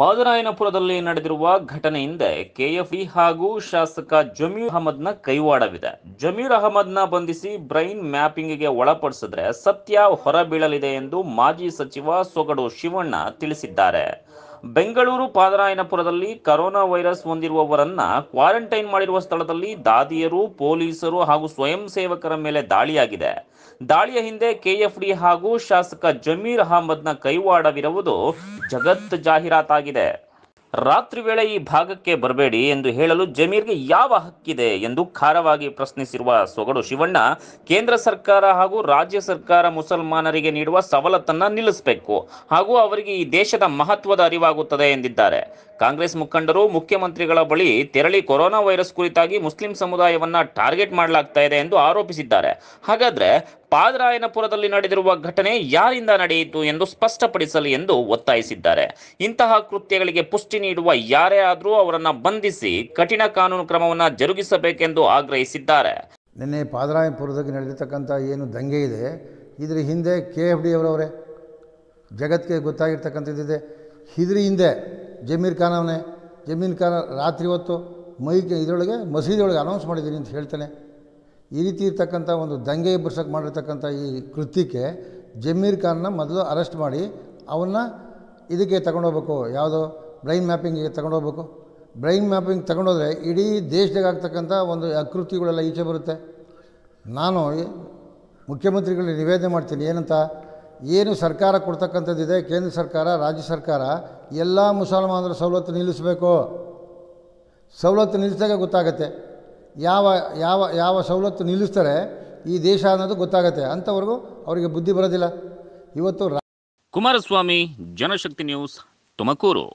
ಪಾದರಾಯನಪುರದಲ್ಲಿ ನಡೆದಿರುವ ಘಟನೆಯಿಂದ ಕೆಎಫ್ಇ ಹಾಗೂ ಶಾಸಕ ಜಮೀರ್ ಅಹಮದ್ನ ಕೈವಾಡವಿದೆ ಜಮೀರ್ ಅಹಮದ್ನ ಬಂಧಿಸಿ ಬ್ರೈನ್ ಮ್ಯಾಪಿಂಗ್ಗೆ ಒಳಪಡಿಸಿದ್ರೆ ಸತ್ಯ ಹೊರಬೀಳಲಿದೆ ಎಂದು ಮಾಜಿ ಸಚಿವ ಸೊಗಡು ಶಿವಣ್ಣ ತಿಳಿಸಿದ್ದಾರೆ ಬೆಂಗಳೂರು ಪಾದರಾಯನಪುರದಲ್ಲಿ ಕರೋನಾ ವೈರಸ್ ಹೊಂದಿರುವವರನ್ನ ಕ್ವಾರಂಟೈನ್ ಮಾಡಿರುವ ಸ್ಥಳದಲ್ಲಿ ದಾದಿಯರು ಪೊಲೀಸರು ಹಾಗೂ ಸ್ವಯಂ ಸೇವಕರ ಮೇಲೆ ದಾಳಿಯಾಗಿದೆ ದಾಳಿಯ ಹಿಂದೆ ಕೆಎಫ್ಡಿ ಹಾಗೂ ಶಾಸಕ ಜಮೀರ್ ಅಹಮದ್ನ ಕೈವಾಡವಿರುವುದು ಜಗತ್ ಜಾಹೀರಾತಾಗಿದೆ ರಾತ್ರಿ ವೇಳೆ ಈ ಭಾಗಕ್ಕೆ ಬರಬೇಡಿ ಎಂದು ಹೇಳಲು ಜಮೀರ್ಗೆ ಯಾವ ಹಕ್ಕಿದೆ ಎಂದು ಖಾರವಾಗಿ ಪ್ರಶ್ನಿಸಿರುವ ಸೊಗಡು ಶಿವಣ್ಣ ಕೇಂದ್ರ ಸರ್ಕಾರ ಹಾಗೂ ರಾಜ್ಯ ಸರ್ಕಾರ ಮುಸಲ್ಮಾನರಿಗೆ ನೀಡುವ ಸವಲತ್ತನ್ನು ನಿಲ್ಲಿಸಬೇಕು ಹಾಗೂ ಅವರಿಗೆ ಈ ದೇಶದ ಮಹತ್ವದ ಅರಿವಾಗುತ್ತದೆ ಎಂದಿದ್ದಾರೆ ಕಾಂಗ್ರೆಸ್ ಮುಖಂಡರು ಮುಖ್ಯಮಂತ್ರಿಗಳ ಬಳಿ ತೆರಳಿ ಕೊರೋನಾ ವೈರಸ್ ಕುರಿತಾಗಿ ಮುಸ್ಲಿಂ ಸಮುದಾಯವನ್ನು ಟಾರ್ಗೆಟ್ ಮಾಡಲಾಗ್ತಾ ಇದೆ ಎಂದು ಆರೋಪಿಸಿದ್ದಾರೆ ಹಾಗಾದ್ರೆ ಪಾದರಾಯನಪುರದಲ್ಲಿ ನಡೆದಿರುವ ಘಟನೆ ಯಾರಿಂದ ನಡೆಯಿತು ಎಂದು ಸ್ಪಷ್ಟಪಡಿಸಲಿ ಎಂದು ಒತ್ತಾಯಿಸಿದ್ದಾರೆ ಇಂತಹ ಕೃತ್ಯಗಳಿಗೆ ಪುಷ್ಟಿ ನೀಡುವ ಯಾರೇ ಆದರೂ ಅವರನ್ನು ಬಂಧಿಸಿ ಕಠಿಣ ಕಾನೂನು ಕ್ರಮವನ್ನು ಜರುಗಿಸಬೇಕೆಂದು ಆಗ್ರಹಿಸಿದ್ದಾರೆ ನಿನ್ನೆ ಪಾದರಾಯನಪುರದಲ್ಲಿ ನಡೆದಿರ್ತಕ್ಕಂಥ ಏನು ದಂಗೆ ಇದೆ ಇದರ ಹಿಂದೆ ಕೆ ಎಫ್ ಡಿ ಅವರವರೇ ಜಗತ್ತಿಗೆ ಗೊತ್ತಾಗಿರ್ತಕ್ಕಂಥದ್ದಿದೆ ಇದ್ರ ಹಿಂದೆ ಜಮೀರ್ ಖಾನ್ ಅವನೇ ಜಮೀರ್ ಖಾನ್ ರಾತ್ರಿ ಹೊತ್ತು ಮೈಗೆ ಇದರೊಳಗೆ ಮಸೀದಿಯೊಳಗೆ ಅನೌನ್ಸ್ ಮಾಡಿದ್ದೀನಿ ಅಂತ ಹೇಳ್ತಾನೆ ಈ ರೀತಿ ಇರ್ತಕ್ಕಂಥ ಒಂದು ದಂಗೆ ಬರ್ಸಕ್ಕೆ ಮಾಡಿರ್ತಕ್ಕಂಥ ಈ ಕೃತ್ಯಕ್ಕೆ ಜಮೀರ್ ಖಾನ್ನ ಮೊದಲು ಅರೆಸ್ಟ್ ಮಾಡಿ ಅವನ್ನ ಇದಕ್ಕೆ ತಗೊಂಡೋಗ್ಬೇಕು ಯಾವುದು ಬ್ರೈನ್ ಮ್ಯಾಪಿಂಗಿಗೆ ತಗೊಂಡೋಗ್ಬೇಕು ಬ್ರೈನ್ ಮ್ಯಾಪಿಂಗ್ ತಗೊಂಡೋದ್ರೆ ಇಡೀ ದೇಶದಾಗ ಆಗ್ತಕ್ಕಂಥ ಒಂದು ಅಕೃತಿಗಳೆಲ್ಲ ಈಚೆ ಬರುತ್ತೆ ನಾನು ಮುಖ್ಯಮಂತ್ರಿಗಳಿಗೆ ನಿವೇದನೆ ಮಾಡ್ತೀನಿ ಏನಂತ ಏನು ಸರ್ಕಾರ ಕೊಡ್ತಕ್ಕಂಥದ್ದಿದೆ ಕೇಂದ್ರ ಸರ್ಕಾರ ರಾಜ್ಯ ಸರ್ಕಾರ ಎಲ್ಲ ಮುಸಲ್ಮಾನರ ಸವಲತ್ತು ನಿಲ್ಲಿಸಬೇಕು ಸವಲತ್ತು ನಿಲ್ಲಿಸಿದಾಗ ಗೊತ್ತಾಗುತ್ತೆ ಯಾವ ಯಾವ ಯಾವ ಸವಲತ್ತು ನಿಲ್ಲಿಸ್ತಾರೆ ಈ ದೇಶ ಅನ್ನೋದು ಗೊತ್ತಾಗುತ್ತೆ ಅಂಥವರೆಗೂ ಅವರಿಗೆ ಬುದ್ಧಿ ಬರೋದಿಲ್ಲ ಇವತ್ತು ಕುಮಾರಸ್ವಾಮಿ ಜನಶಕ್ತಿ ನ್ಯೂಸ್ ತುಮಕೂರು